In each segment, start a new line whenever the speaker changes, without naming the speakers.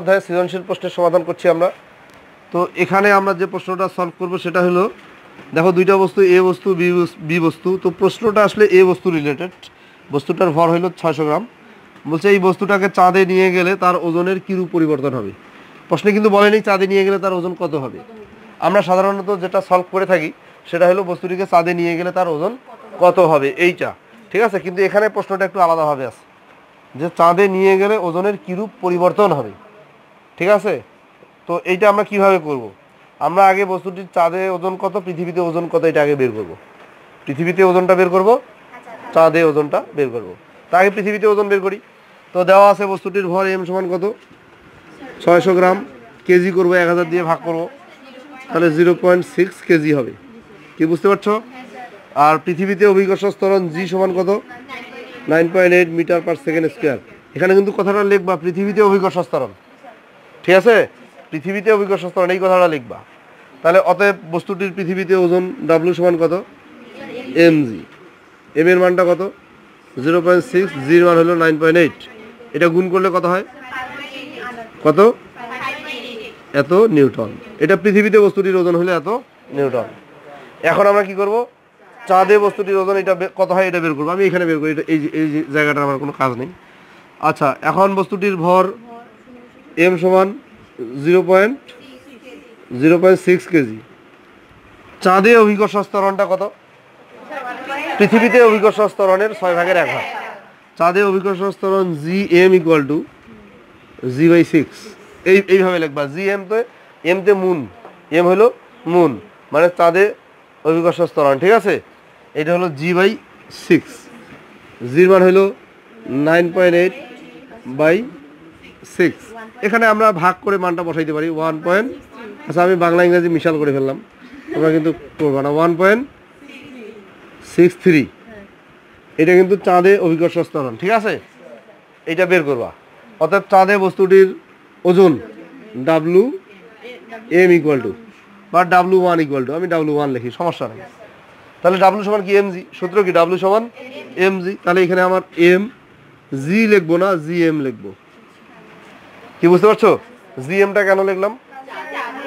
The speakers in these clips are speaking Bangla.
অধ্যায়ে সৃজনশীল প্রশ্নের সমাধান করছি আমরা তো এখানে আমরা যে প্রশ্নটা সলভ করব সেটা হলো দেখো দুইটা বস্তু এ বস্তু বি বস্তু তো প্রশ্নটা আসলে এ বস্তু রিলেটেড বস্তুটার ভর হলো ছয়শো গ্রাম বলছে এই বস্তুটাকে চাঁদে নিয়ে গেলে তার ওজনের কিরূপ পরিবর্তন হবে প্রশ্নে কিন্তু বলেনি চাঁদে নিয়ে গেলে তার ওজন কত হবে আমরা সাধারণত যেটা সলভ করে থাকি সেটা হলো বস্তুটিকে চাঁদে নিয়ে গেলে তার ওজন কত হবে এইটা ঠিক আছে কিন্তু এখানে প্রশ্নটা একটু আলাদাভাবে আছে যে চাঁদে নিয়ে গেলে ওজনের কিরূপ পরিবর্তন হবে ঠিক আছে তো এইটা আমরা কিভাবে করব। আমরা আগে বস্তুটির চাঁদে ওজন কত পৃথিবীতে ওজন কত এটা আগে বের করব। পৃথিবীতে ওজনটা বের করব চাঁদে ওজনটা বের করব। তা আগে পৃথিবীতে ওজন বের করি তো দেওয়া আছে বস্তুটির ভর এম সমান কত ছয়শো গ্রাম কেজি করব এক হাজার দিয়ে ভাগ করব তাহলে জিরো পয়েন্ট সিক্স কেজি হবে কি বুঝতে পারছো আর পৃথিবীতে অভিজ্ঞ স্তরণ জি সমান কত nine point eight metre per second square এখানে কিন্তু কথাটা লিখবা পৃথিবীতে অভিজ্ঞ স্তরণ ঠিক আছে পৃথিবীতে অভিজ্ঞ সংস্থান এই কথাটা লিখবা তাহলে অতএব বস্তুটির পৃথিবীতে ওজন ডাব্লু সমান কত জি এম এর মানটা কত জিরো পয়েন্ট সিক্স জির মান হলো নাইন পয়েন্ট এইট এটা গুণ করলে কত হয় কত এত নিউটন এটা পৃথিবীতে বস্তুটির ওজন হলে এত নিউটন এখন আমরা কি করব চাঁদে বস্তুটির ওজন এটা কত হয় এটা বের করবো আমি এখানে বের করি এটা এই এই জায়গাটা আমার কোনো কাজ নেই আচ্ছা এখন বস্তুটির ভর এম সমান zero point zero point six kg চাঁদে অভিকর্ষ স্তরণটা কত পৃথিবীতে অভিকর্ষ স্তরণের ছয় ভাগের এক ভাগ চাঁদে অভিকর্ষ স্তরণ g m equal to g by six এই এইভাবে লিখবা জি এম তো এম তে মুন এম হলো মুন মানে চাঁদে অভিকর্ষ স্তরণ ঠিক আছে এটা হলো জি বাই সিক্স জির মান হলো nine point eight by six এখানে আমরা ভাগ করে মানটা বসাইতে পারি ওয়ান পয়েন্ট আচ্ছা আমি বাংলা ইংরাজি মিশাল করে ফেললাম আমরা কিন্তু করবো না ওয়ান পয়েন্ট সিক্স থ্রি এটা কিন্তু চাঁদে অভিজ্ঞ স্তরণ ঠিক আছে এটা বের করবা অর্থাৎ চাঁদে বস্তুটির ওজন ডাব্লু এম ইকুয়াল টু বা ডাব্লু ওয়ান ইকুয়াল টু আমি ডাব্লু ওয়ান লিখি সমস্যা নেই তাহলে ডাব্লু সমান কি এম জি সূত্র কি ডাব্লু সমান এম জি তাহলে এখানে আমার এম জি লিখবো না জি এম লিখবো কি বুঝতে পারছো জিএমটা কেন লিখলাম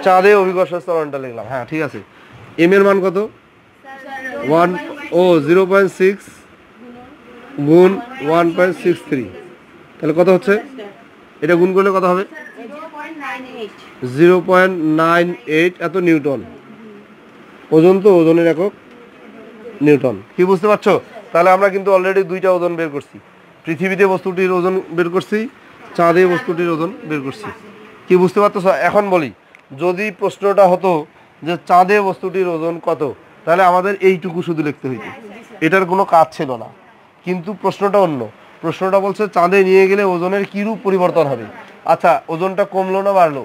চাঁদে অভিকর্ষ স্তরণটা লিখলাম হ্যাঁ ঠিক আছে এম এর মান কত
ওয়ান ও
জিরো পয়েন্ট সিক্স গুণ ওয়ান পয়েন্ট সিক্স থ্রি তাহলে কত হচ্ছে এটা গুণ করলে কত হবে জিরো পয়েন্ট নাইন এইট এত নিউটন ওজন তো ওজনের একক নিউটন কি বুঝতে পারছো তাহলে আমরা কিন্তু অলরেডি দুইটা ওজন বের করছি পৃথিবীতে বস্তুটির ওজন বের করছি চা দিয়ে বস্তুটির ওজন বের করছি কি বুঝতে পারতো এখন বলি যদি প্রশ্নটা হতো যে চাঁদে বস্তুটির ওজন কত তাহলে আমাদের এইটুকু শুধু লিখতে হইতো এটার কোনো কাজ ছিল না কিন্তু প্রশ্নটা অন্য প্রশ্নটা বলছে চাঁদে নিয়ে গেলে ওজনের কিরূপ পরিবর্তন হবে আচ্ছা ওজনটা কমলো না বাড়লো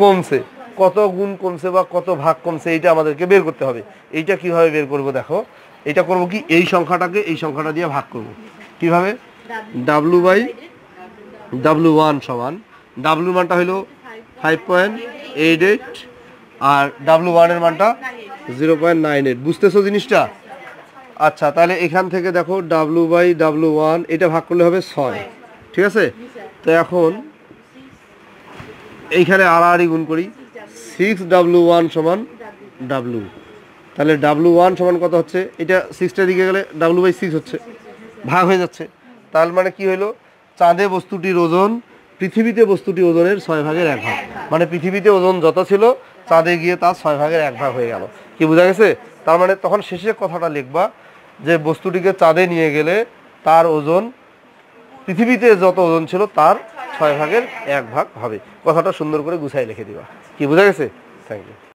কমছে কত গুণ কমছে বা কত ভাগ কমছে এইটা আমাদেরকে বের করতে হবে এইটা কিভাবে বের করব দেখো এটা করব কি এই সংখ্যাটাকে এই সংখ্যাটা দিয়ে ভাগ করব কিভাবে ডাব্লু বাই ডাব্লু ওয়ান সমান ডাব্লু মানটা হলো ফাইভ পয়েন্ট এইট এইট আর ডাব্লু ওয়ানের মানটা জিরো পয়েন্ট নাইন এইট বুঝতেছো জিনিসটা আচ্ছা তাহলে এখান থেকে দেখো ডাব্লু বাই ডাব্লু ওয়ান এটা ভাগ করলে হবে ছয় ঠিক আছে তো এখন এইখানে আড়াআড়ি গুণ করি সিক্স ডাব্লু ওয়ান সমান ডাব্লু তাহলে ডাব্লু ওয়ান সমান কত হচ্ছে এটা সিক্সটা দিকে গেলে ডাব্লু বাই সিক্স হচ্ছে ভাগ হয়ে যাচ্ছে তার মানে কি হলো চাঁদে বস্তুটির ওজন পৃথিবীতে বস্তুটি ওজনের ছয় ভাগের এক ভাগ মানে পৃথিবীতে ওজন যত ছিল চাঁদে গিয়ে তার ছয় ভাগের এক ভাগ হয়ে গেল কি বোঝা গেছে তার মানে তখন শেষে কথাটা লিখবা যে বস্তুটিকে চাঁদে নিয়ে গেলে তার ওজন পৃথিবীতে যত ওজন ছিল তার ছয় ভাগের এক ভাগ হবে কথাটা সুন্দর করে গুছাই লিখে দিবা কি বোঝা গেছে থ্যাংক ইউ